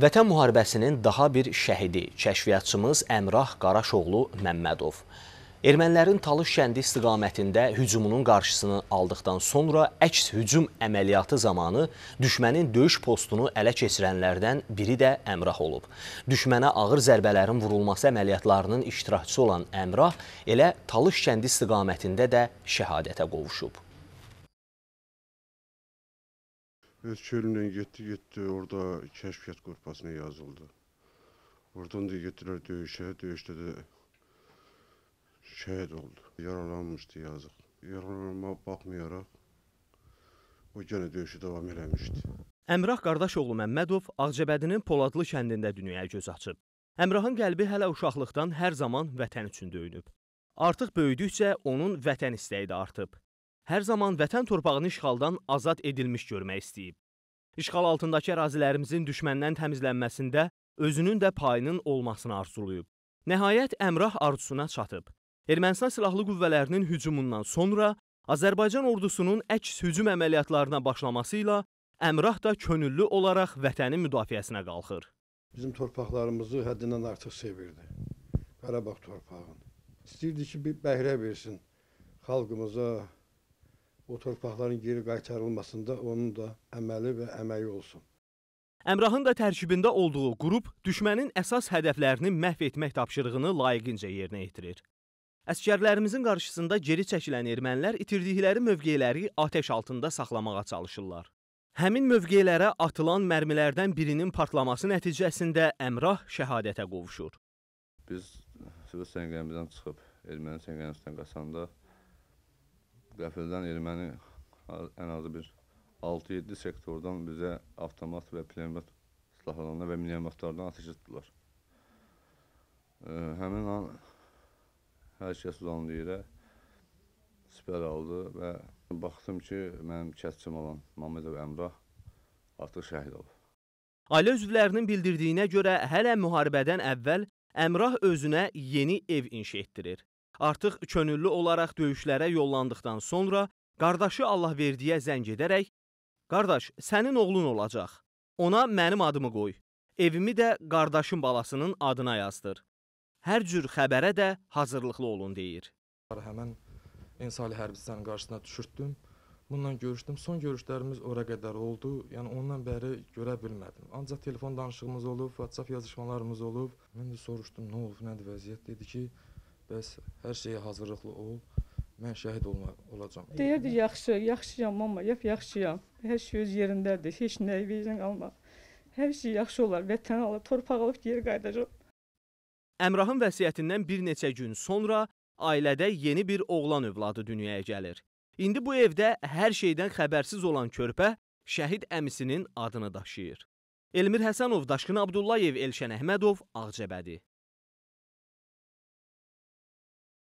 Vətən müharibəsinin daha bir şəhidi, kəşfiyyatçımız Əmrah Qaraşoğlu Məmmədov. Ermənilərin Talış kəndi istiqamətində hücumunun qarşısını aldıqdan sonra əks hücum əməliyyatı zamanı düşmənin döyüş postunu ələ keçirənlərdən biri də Əmrah olub. Düşmənə ağır zərbələrin vurulması əməliyyatlarının iştirakçısı olan Əmrah elə Talış kəndi istiqamətində də şəhadətə qovuşub. Öz çölünə getdi, getdi, orada kəşfiyyat qorpasına yazıldı. Oradan da getdilər döyüşə, döyüşdə də şəhid oldu. Yaralanmışdı yazıq. Yaralanma baxmayaraq, o yenə döyüşü davam eləmişdi. Əmrah qardaşoğlu Məmmədov Ağcəbədinin Poladlı kəndində dünyaya göz açıb. Əmrahın qəlbi hələ uşaqlıqdan hər zaman vətən üçün döyünüb. Artıq böyüdükcə onun vətən istəyi də artıb hər zaman vətən torpağını işğaldan azad edilmiş görmək istəyib. İşğal altındakı ərazilərimizin düşməndən təmizlənməsində özünün də payının olmasını arzulayıb. Nəhayət Əmrah arzusuna çatıb. Ermənistan silahlı qüvvələrinin hücumundan sonra Azərbaycan ordusunun əks hücum əməliyyatlarına başlaması ilə Əmrah da könüllü olaraq vətənin müdafiəsinə qalxır. Bizim torpaqlarımızı həddindən artıq sevirdi. Qarabağ torpağını. İstəyirdi ki, bir bəhrə versin xalqımıza, o torpaqların geri qaytarılmasında onun da əməli və əməyi olsun. Əmrahın da tərkibində olduğu qrup düşmənin əsas hədəflərini məhv etmək tapşırığını layiqincə yerinə yetirir. Əsgərlərimizin qarşısında geri çəkilən ermənilər itirdikləri mövqeləri atəş altında saxlamağa çalışırlar. Həmin mövqelərə atılan mərmilərdən birinin partlaması nəticəsində Əmrah şəhadətə qovuşur. Biz Sivil səngərimizdən çıxıb erməni səngərimizdən qasanda qəfildən erməni ən azı bir 6-7 sektordan bizə avtomat və pulemyot silahlarından və minəməftardan atış etdilər. E, həmin an hər kəs uzandı yerə, sipər aldı və baxdım ki, mənim kətçim olan Mamedov Əmrah artıq şəhid olub. Ailə üzvlərinin bildirdiyinə görə hələ müharibədən əvvəl Əmrah özünə yeni ev inşa etdirir. Artıq könüllü olaraq döyüşlərə yollandıqdan sonra qardaşı Allahverdiyə zəng edərək: "Qardaş, sənin oğlun olacaq. Ona mənim adımı qoy. Evimi də qardaşım balasının adına yazdır. Hər cür xəbərə də hazırlıqlı olun" deyir. Həmin İnsali hərbistanın qarşısına düşürtdüm. Bununla görüşdüm. Son görüşlərimiz ora qədər oldu. Yəni ondan bəri görə bilmədim. Ancaq telefon danışığımız olub, WhatsApp yazışmalarımız olub. Mən də soruşdum, nə olub, nədir vəziyyət? Dedi ki, Bəs hər şeyə hazırlıqlı ol. Mən şəhid olma, olacam. Deyirdi, yaxşı, yaxşıyam mama, yap yaxşıyam. Hər şey öz yerindədir, heç nəyi vecdən qalma. Hər şey yaxşı olar, vətən alır, torpaq alıb geri qayıdacaq. Əmrahın vəsiyyətindən bir neçə gün sonra ailədə yeni bir oğlan övladı dünyaya gəlir. İndi bu evdə hər şeydən xəbərsiz olan körpə şəhid əmisinin adını daşıyır. Elmir Həsənov, Daşqın Abdullayev, Elşən Əhmədov, Ağcəbədi.